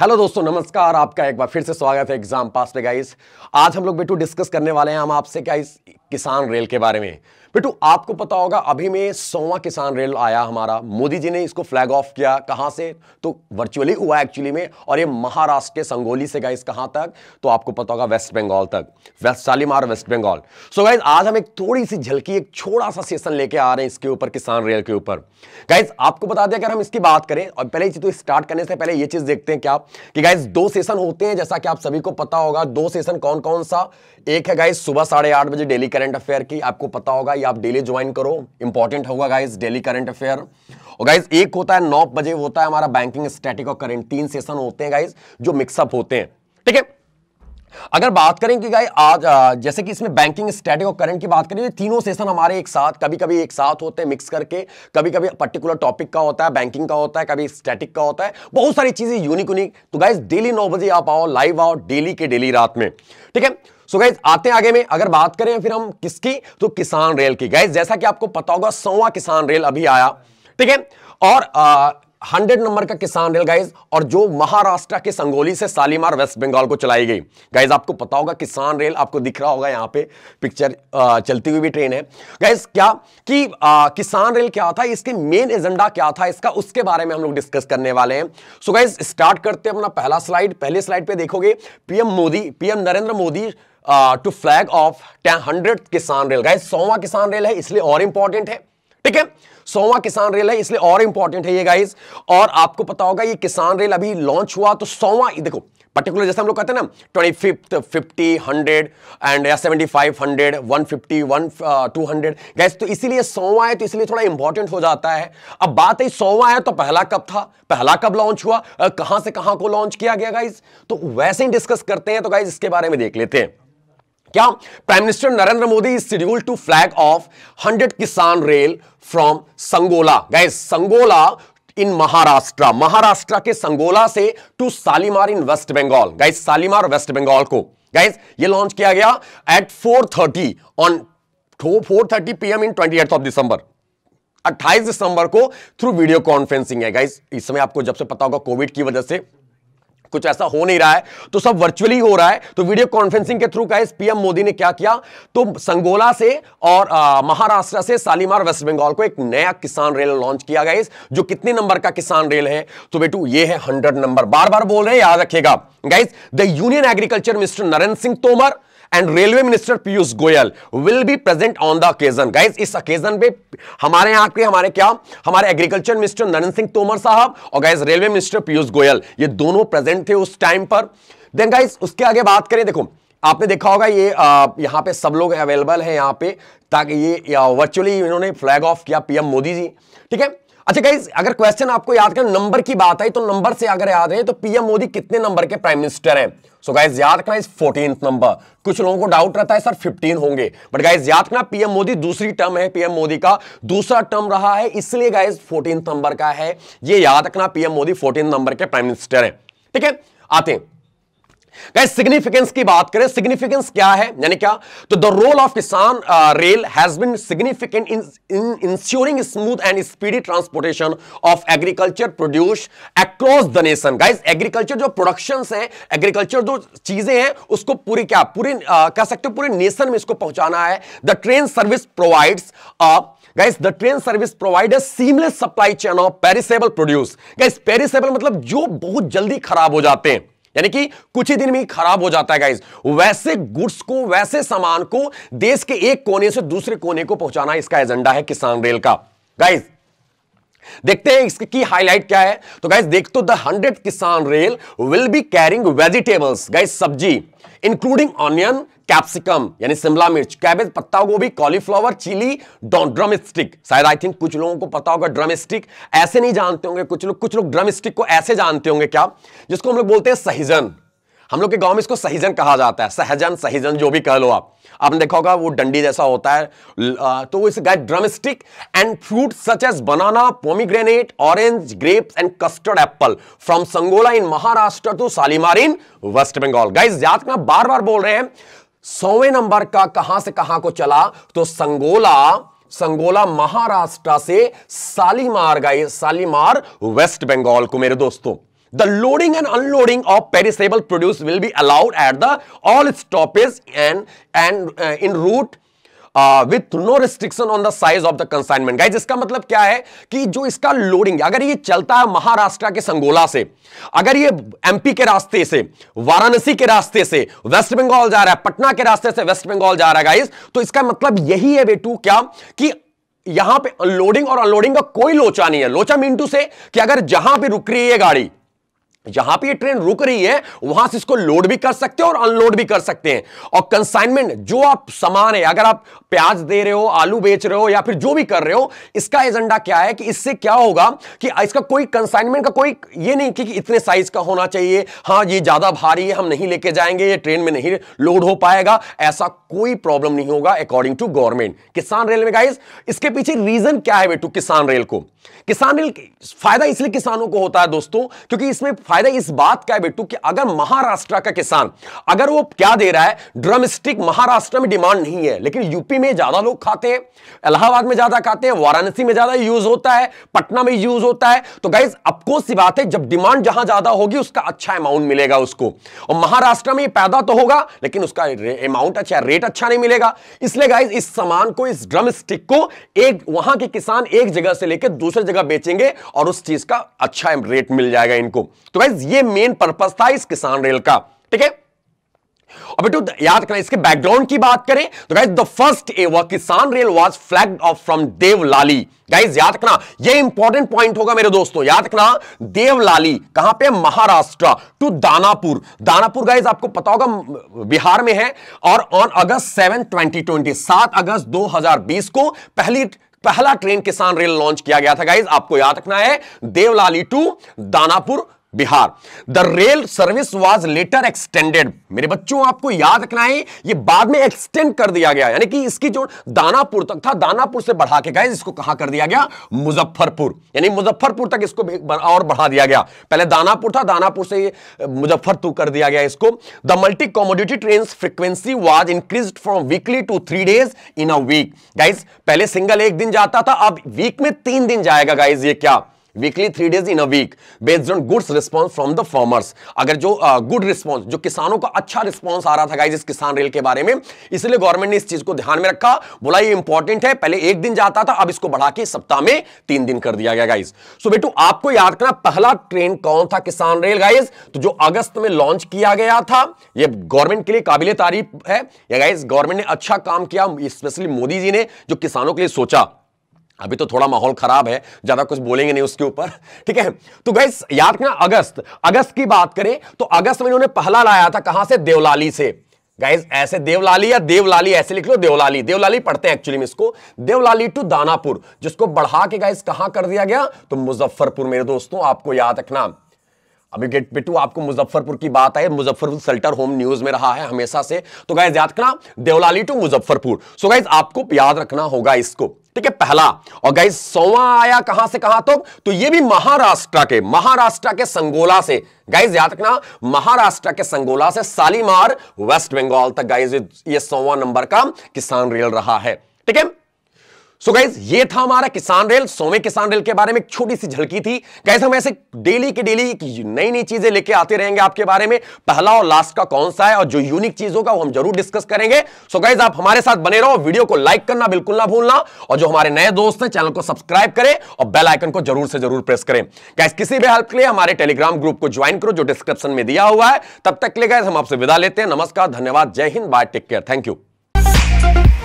hello दोस्तों नमस्कार आपका एक बार फिर से स्वागत है एग्जाम पास पे गाइस आज हम लोग बेटू डिस्कस करने वाले हैं हम आपसे इस किसान रेल के बारे में बेटू आपको पता होगा अभी में सोवा किसान रेल आया हमारा मोदी जी ने इसको फ्लैग ऑफ किया कहां से तो वर्चुअली हुआ एक्चुअली में और ये महाराष्ट्र के संगोली से गाइस कहां तक तो आपको पता होगा वेस्ट बंगाल तक West Shalimar West Bengal so guys आज हम एक थोड़ी सी झलकी एक छोटा सा सेशन लेके आ रहे हैं इसके ऊपर किसान रेल के ऊपर गाइज आपको बता दें अगर हम इसकी बात करें और पहले तो स्टार्ट करने से पहले ये चीज देखते हैं क्या कि गाइज दो सेशन होते हैं जैसा कि आप सभी को पता होगा दो सेशन कौन कौन सा एक है गाइज सुबह साढ़े बजे डेली करंट अफेयर की आपको पता होगा ये आप डेली ज्वाइन करो इंपॉर्टेंट होगा गाइज डेली करंट अफेयर और गाइज एक होता है नौ बजे होता है हमारा बैंकिंग स्टैटिक और करंट तीन सेशन होते हैं गाइज जो मिक्सअप होते हैं ठीक है अगर बात करें कि गाय आज जैसे कि इसमें बैंकिंग स्टैटिक और करंट की बात करें तीनों सेशन हमारे एक साथ कभी कभी एक साथ होते हैं मिक्स करके कभी कभी पर्टिकुलर टॉपिक का होता है बैंकिंग का होता है कभी स्टैटिक का होता है बहुत सारी चीजें यूनिक यूनिक तो गाइज डेली नौ बजे आप आओ लाइव आओ डेली के डेली रात में ठीक है सो so गाइज आते हैं आगे में अगर बात करें फिर हम किसकी तो किसान रेल की गाइज जैसा कि आपको पता होगा सौवा किसान रेल अभी आया ठीक है और आ, हंड्रेड नंबर का किसान रेल गाइज और जो महाराष्ट्र के संगोली से सालीमार वेस्ट बंगाल को चलाई गई गाइज आपको पता होगा किसान रेल आपको दिख रहा होगा यहाँ पे पिक्चर चलती हुई भी ट्रेन है गाइज क्या कि आ, किसान रेल क्या था इसके मेन एजेंडा क्या था इसका उसके बारे में हम लोग डिस्कस करने वाले हैं सो गाइज स्टार्ट करते हैं अपना पहला स्लाइड पहले स्लाइड पर देखोगे PM Modi PM Narendra Modi to flag off hundred Kisan rail guys सौवा किसान रेल है इसलिए और इंपॉर्टेंट है ठीक है सोवा किसान रेल है इसलिए और इंपॉर्टेंट है ये गाइस और आपको पता होगा ये किसान रेल अभी लॉन्च हुआ तो सोवा देखो पर्टिकुलर जैसे हम लोग कहते हैं ना twenty fifth fifty hundred and या seventy five hundred one fifty one two hundred guys तो इसीलिए सोवा है तो इसलिए थोड़ा इंपॉर्टेंट हो जाता है अब बात है सोवा है तो पहला कब था पहला कब लॉन्च हुआ कहां से कहां को लॉन्च किया गया गाइज तो वैसे ही डिस्कस करते हैं तो गाइज इसके बारे में देख लेते हैं क्या prime minister Narendra Modi is scheduled to flag off 100 Kisan rail from Sangola guys Sangola in Maharashtra Maharashtra के संगोला से to Shalimar in West Bengal guys Shalimar West Bengal को गाइस ये लॉन्च किया गया at 4:30 on four thirty PM in eight of December 28 दिसंबर को थ्रू वीडियो कॉन्फ्रेंसिंग है guys इस समय आपको जब से पता होगा कोविड की वजह से कुछ ऐसा हो नहीं रहा है तो सब वर्चुअली हो रहा है तो वीडियो कॉन्फ्रेंसिंग के थ्रू का पीएम मोदी ने क्या किया तो संगोला से और महाराष्ट्र से सालीमार वेस्ट बंगाल को एक नया किसान रेल लॉन्च किया गया जो कितने नंबर का किसान रेल है तो बेटू ये है हंड्रेड नंबर बार बार बोल रहे हैं याद रखेगा guys the union agriculture mister Narendra Singh Tomar and railway minister Piyush Goyal will be present on the occasion guys इस ओकेजन पे हमारे यहां के हमारे क्या हमारे एग्रीकल्चर मिनिस्टर नरेंद्र सिंह तोमर साहब और guys railway minister Piyush Goyal ये दोनों प्रेजेंट थे उस टाइम पर देन गाइज उसके आगे बात करें देखो आपने देखा होगा ये आ, यहाँ पे सब लोग अवेलेबल हैं यहाँ पे ताकि ये वर्चुअली इन्होंने फ्लैग ऑफ किया पीएम मोदी जी ठीक है अच्छा गाइज अगर क्वेश्चन आपको याद करें नंबर की बात आई तो नंबर से अगर याद है तो पीएम मोदी कितने नंबर के प्राइम मिनिस्टर हैं सो गाइज याद रखना इस फोर्टीन नंबर कुछ लोगों को डाउट रहता है सर 15 होंगे बट गाइज याद रखना पीएम मोदी दूसरी टर्म है पीएम मोदी का दूसरा टर्म रहा है इसलिए गाइज फोर्टीन नंबर का है ये याद रखना पीएम मोदी फोर्टीन नंबर के प्राइम मिनिस्टर है ठीक है आते हैं सिग्निफिकेंस की बात करें सिग्निफिकेंस क्या है यानी क्या तो the role of Kisan rail has been significant in ensuring smooth and speedy transportation of agriculture produce across the nation guys agriculture जो प्रोडक्शन है एग्रीकल्चर जो चीजें हैं उसको पूरी क्या पूरी uh, कह सकते हो पूरे नेशन में इसको पहुंचाना है the train service provides guys the train service provide seamless supply chain of perishable produce guys perishable मतलब जो बहुत जल्दी खराब हो जाते हैं यानी कि कुछ ही दिन में खराब हो जाता है गाइज वैसे गुड्स को वैसे सामान को देश के एक कोने से दूसरे कोने को पहुंचाना इसका एजेंडा है किसान रेल का गाइज देखते हैं इसकी हाईलाइट क्या है तो गाइस देख तो the hundred Kisan rail will be carrying vegetables guys सब्जी इंक्लूडिंग ऑनियन कैप्सिकम यानी शिमला मिर्च कैबेज पत्ता गोभी कॉलीफ्लावर चिली ड्रमस्टिक शायद आई थिंक कुछ लोगों को पता होगा ड्रमस्टिक ऐसे नहीं जानते होंगे कुछ लोग कुछ लोग ड्रमस्टिक को ऐसे जानते होंगे क्या जिसको हम लोग बोलते हैं सहिजन हम लोग के गांव में इसको सहजन कहा जाता है सहजन सहजन जो भी कह लो आप आपने देखा होगा वो डंडी जैसा होता है तो इस गाय drumstick and fruit such as banana pomegranate orange grapes and custard apple from Sangola in Maharashtra to Shalimar in West Bengal guys याद ना बार बार बोल रहे हैं सौवे नंबर का कहां से कहां को चला तो संगोला संगोला महाराष्ट्र से Shalimar guys Shalimar West Bengal को मेरे दोस्तों the loading and unloading of perishable produce will be allowed at the all stoppages and and uh, in route with no restriction on the size of the consignment guys इसका मतलब क्या है कि जो इसका लोडिंग अगर ये चलता है महाराष्ट्र के संगोला से अगर ये एमपी के रास्ते से वाराणसी के रास्ते से वेस्ट बंगाल जा रहा है पटना के रास्ते से वेस्ट बंगाल जा रहा है गाइज तो इसका मतलब यही है बेटू क्या कि यहां पे अनलोडिंग और अनलोडिंग का कोई लोचा नहीं है लोचा मीन टू से कि अगर जहां पे रुक रही है गाड़ी जहां पे ये ट्रेन रुक रही है वहां से इसको लोड भी कर सकते हैं और अनलोड भी कर सकते हैं और कंसाइनमेंट जो आप सामान है अगर आप प्याज दे रहे हो आलू बेच रहे हो या फिर जो भी कर रहे हो इसका एजेंडा क्या है कि इससे क्या होगा कि इसका कोई कंसाइनमेंट का कोई ये नहीं कि, कि इतने साइज का होना चाहिए हाँ ये ज्यादा भारी है हम नहीं लेके जाएंगे ये ट्रेन में नहीं लोड हो पाएगा ऐसा कोई प्रॉब्लम नहीं होगा according to government Kisan rail में गाइज इसके पीछे रीजन क्या है बेटू किसान रेल को किसान रेल फायदा इसलिए किसानों को होता है दोस्तों क्योंकि इसमें फायदा इस बात का है बेटू कि अगर महाराष्ट्र का किसान अगर वो क्या दे रहा है ड्रम स्टिक महाराष्ट्र में डिमांड नहीं है लेकिन यूपी में ज्यादा लोग खाते हैं इलाहाबाद में ज्यादा खाते हैं वाराणसी में ज्यादा यूज होता है पटना में यूज होता है तो गाइज अफकोर्स सी बात है जब डिमांड जहां ज्यादा होगी उसका अच्छा अमाउंट मिलेगा उसको और महाराष्ट्र में पैदा तो होगा लेकिन उसका अमाउंट अच्छा रेट अच्छा नहीं मिलेगा इसलिए गाइज इस सामान को इस ड्रम स्टिक को एक वहां के किसान एक जगह से लेकर दूसरे जगह बेचेंगे और उस चीज का अच्छा रेट मिल जाएगा इनको तो तो गाइज ये मेन पर्पज था इस किसान रेल का ठीक है अब बेटो याद करना इसके बैकग्राउंड की बात करें तो guys the first ever Kisan rail was flag off from Devlali guys याद रखना ये इंपॉर्टेंट पॉइंट होगा मेरे दोस्तों याद रखना देवलाली कहां पे महाराष्ट्र टू दानापुर दानापुर गाइज आपको पता होगा बिहार में है और on August seven twenty twenty सात अगस्त 2020 को पहली पहला ट्रेन किसान रेल लॉन्च किया गया था गाइज आपको याद रखना है Devlali to Danapur Bihar the rail service was later extended मेरे बच्चों आपको याद रखना है ये बाद में एक्सटेंड कर दिया गया यानी कि इसकी जो दानापुर तक था दानापुर से बढ़ा के गए इसको कहा कर दिया गया मुजफ्फरपुर यानी मुजफ्फरपुर तक इसको और बढ़ा दिया गया पहले दानापुर था दानापुर से मुजफ्फरपुर कर दिया गया इसको the multi commodity train frequency was increase from weekly to three days in a week guys पहले सिंगल एक दिन जाता था अब वीक में तीन दिन जाएगा गाइज ये क्या weekly three days in a week based on goods response from the farmers अगर जो गुड uh, रिस्पॉन्स जो किसानों का अच्छा रिस्पॉन्स आ रहा था गाइज इस किसान रेल के बारे में इसलिए गवर्नमेंट ने इस चीज को ध्यान में रखा बोला ये इंपॉर्टेंट है पहले एक दिन जाता था अब इसको बढ़ा के सप्ताह में तीन दिन कर दिया गया गाइज सो so, बेटू आपको याद करना पहला ट्रेन कौन था किसान रेल गाइज तो जो अगस्त में लॉन्च किया गया था यह गवर्नमेंट के लिए काबिल तारीफ है गाइज गवर्नमेंट ने अच्छा काम किया स्पेशली मोदी जी ने जो किसानों के लिए सोचा अभी तो थोड़ा माहौल खराब है ज्यादा कुछ बोलेंगे नहीं उसके ऊपर ठीक है तो गैस याद रखना अगस्त अगस्त की बात करें तो अगस्त में इन्होंने पहला लाया था कहां से देवलाली से गाइज ऐसे देवलाली या देवलाली ऐसे लिख लो देवलाली देवलाली पढ़ते हैं एक्चुअली में इसको देवलाली टू दानापुर जिसको बढ़ा के गाइज कहां कर दिया गया तो मुजफ्फरपुर मेरे दोस्तों आपको याद रखना अभी गेट बिटू आपको मुजफ्फरपुर की बात है मुजफ्फरपुर सेल्टर होम न्यूज में रहा है हमेशा से तो गाइज याद रखना Devlali to Muzaffarpur so guys आपको याद रखना होगा इसको ठीक है पहला और गाइस सोवा आया कहां से कहां तो, तो ये भी महाराष्ट्र के महाराष्ट्र के संगोला से गाइस याद रखना महाराष्ट्र के संगोला से सालीमार वेस्ट बंगाल तक गाइस ये सोवा नंबर का किसान रेल रहा है ठीक है सो so गाइज ये था हमारा किसान रेल सोमे किसान रेल के बारे में एक छोटी सी झलकी थी कैसे हम ऐसे डेली के डेली नई नई चीजें लेके आते रहेंगे आपके बारे में पहला और लास्ट का कौन सा है और जो यूनिक चीज होगा वो हम जरूर डिस्कस करेंगे सो so गाइज आप हमारे साथ बने रहो वीडियो को लाइक करना बिल्कुल ना भूलना और जो हमारे नए दोस्त हैं चैनल को सब्सक्राइब करें और बेलाइकन को जरूर से जरूर प्रेस करें गाइज किसी भी हेल्प के लिए हमारे टेलीग्राम ग्रुप को ज्वाइन करो जो डिस्क्रिप्शन में दिया हुआ है तब तक ले गए हम आपसे विदा लेते हैं नमस्कार धन्यवाद जय हिंद bye take care thank you